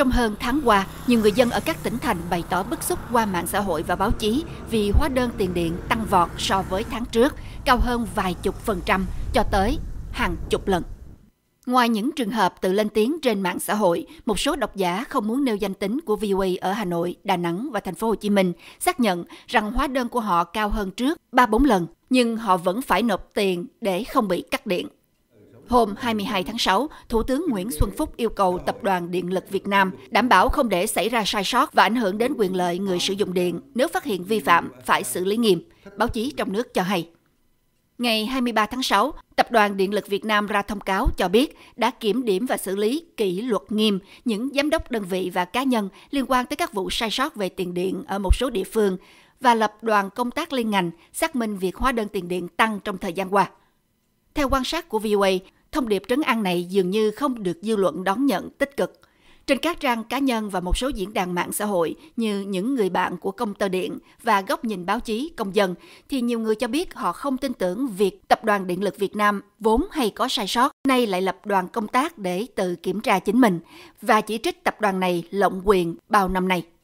Trong hơn tháng qua, nhiều người dân ở các tỉnh thành bày tỏ bức xúc qua mạng xã hội và báo chí vì hóa đơn tiền điện tăng vọt so với tháng trước, cao hơn vài chục phần trăm cho tới hàng chục lần. Ngoài những trường hợp tự lên tiếng trên mạng xã hội, một số độc giả không muốn nêu danh tính của VOA ở Hà Nội, Đà Nẵng và thành phố Hồ Chí Minh xác nhận rằng hóa đơn của họ cao hơn trước 3-4 lần, nhưng họ vẫn phải nộp tiền để không bị cắt điện. Hôm 22 tháng 6, Thủ tướng Nguyễn Xuân Phúc yêu cầu Tập đoàn Điện lực Việt Nam đảm bảo không để xảy ra sai sót và ảnh hưởng đến quyền lợi người sử dụng điện. Nếu phát hiện vi phạm, phải xử lý nghiêm. Báo chí trong nước cho hay. Ngày 23 tháng 6, Tập đoàn Điện lực Việt Nam ra thông cáo cho biết đã kiểm điểm và xử lý kỷ luật nghiêm những giám đốc đơn vị và cá nhân liên quan tới các vụ sai sót về tiền điện ở một số địa phương và lập đoàn công tác liên ngành xác minh việc hóa đơn tiền điện tăng trong thời gian qua. Theo quan sát của VOA, thông điệp trấn an này dường như không được dư luận đón nhận tích cực. Trên các trang cá nhân và một số diễn đàn mạng xã hội như những người bạn của công tơ điện và góc nhìn báo chí công dân thì nhiều người cho biết họ không tin tưởng việc Tập đoàn Điện lực Việt Nam vốn hay có sai sót, nay lại lập đoàn công tác để tự kiểm tra chính mình và chỉ trích tập đoàn này lộng quyền bao năm nay.